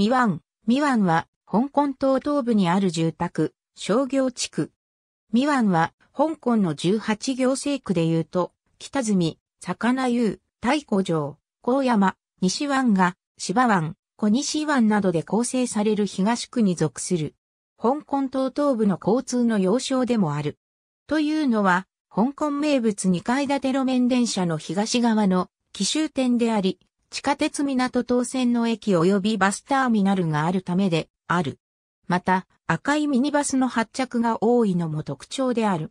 ミワン。ミワンは、香港島東部にある住宅、商業地区。ミワンは、香港の18行政区で言うと、北住、魚湯、太古城、高山、西湾が、芝湾、小西湾などで構成される東区に属する。香港島東部の交通の要衝でもある。というのは、香港名物2階建て路面電車の東側の奇襲点であり、地下鉄港東線の駅及びバスターミナルがあるためである。また、赤いミニバスの発着が多いのも特徴である。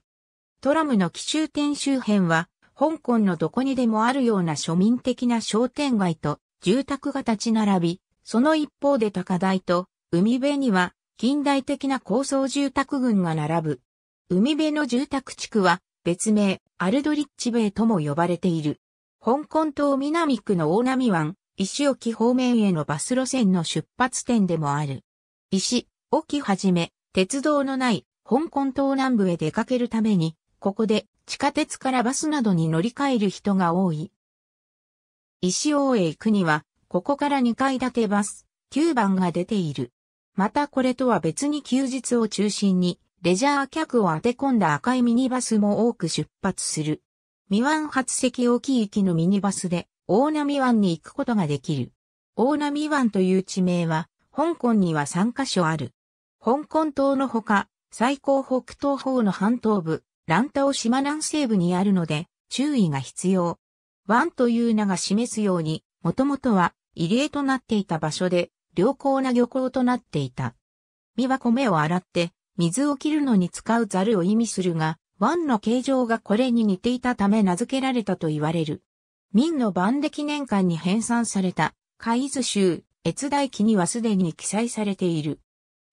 トラムの奇襲店周辺は、香港のどこにでもあるような庶民的な商店街と住宅が立ち並び、その一方で高台と海辺には近代的な高層住宅群が並ぶ。海辺の住宅地区は別名アルドリッチベとも呼ばれている。香港島南区の大波湾、石沖方面へのバス路線の出発点でもある。石、沖はじめ、鉄道のない香港島南部へ出かけるために、ここで地下鉄からバスなどに乗り換える人が多い。石王へ行くには、ここから2階建てバス、9番が出ている。またこれとは別に休日を中心に、レジャー客を当て込んだ赤いミニバスも多く出発する。ミワン発石大きい駅のミニバスで、大波湾に行くことができる。大波湾という地名は、香港には3カ所ある。香港島のほか、最高北東方の半東部、ランタオ島南西部にあるので、注意が必要。湾という名が示すように、もともとは入江となっていた場所で、良好な漁港となっていた。身は米を洗って、水を切るのに使うザルを意味するが、湾の形状がこれに似ていたため名付けられたと言われる。明の万歴年間に編纂された、海図集、越大記にはすでに記載されている。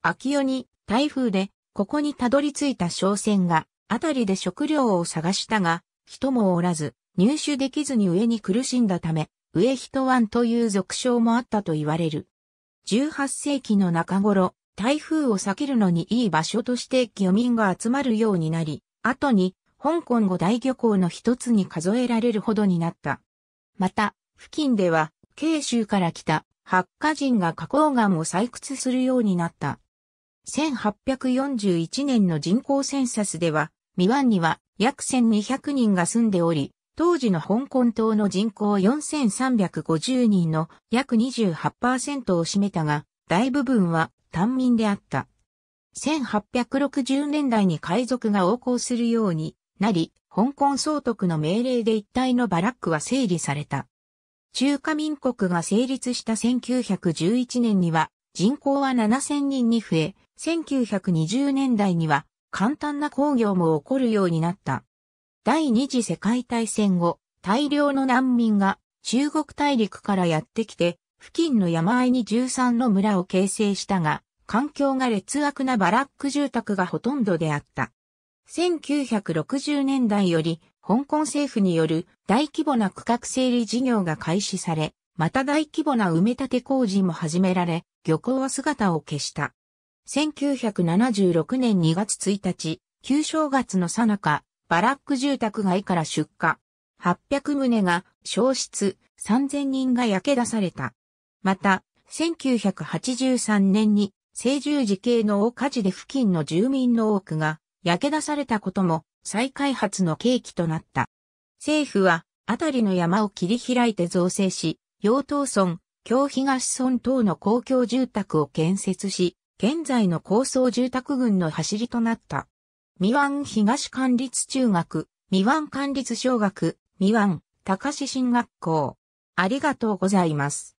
秋夜に台風でここにたどり着いた商船が、あたりで食料を探したが、人もおらず、入手できずに上に苦しんだため、上人湾という俗称もあったと言われる。18世紀の中頃、台風を避けるのにいい場所として漁民が集まるようになり、後に香港五大漁港の一つに数えられるほどになった。また、付近では、慶州から来た八家人が花崗岩を採掘するようになった。1841年の人口センサスでは、未ワには約1200人が住んでおり、当時の香港島の人口4350人の約28%を占めたが、大部分は単民であった。1860年代に海賊が横行するようになり、香港総督の命令で一帯のバラックは整理された。中華民国が成立した1911年には人口は7000人に増え、1920年代には簡単な工業も起こるようになった。第二次世界大戦後、大量の難民が中国大陸からやってきて、付近の山あいに13の村を形成したが、環境が劣悪なバラック住宅がほとんどであった。1960年代より、香港政府による大規模な区画整理事業が開始され、また大規模な埋め立て工事も始められ、漁港は姿を消した。1976年2月1日、旧正月の最中、バラック住宅街から出火。800棟が消失、3000人が焼け出された。また、1983年に青十字系の大火事で付近の住民の多くが焼け出されたことも再開発の契機となった。政府は、あたりの山を切り開いて造成し、養東村、京東村等の公共住宅を建設し、現在の高層住宅群の走りとなった。三湾東管立中学、三湾管立小学、三湾高志進学校。ありがとうございます。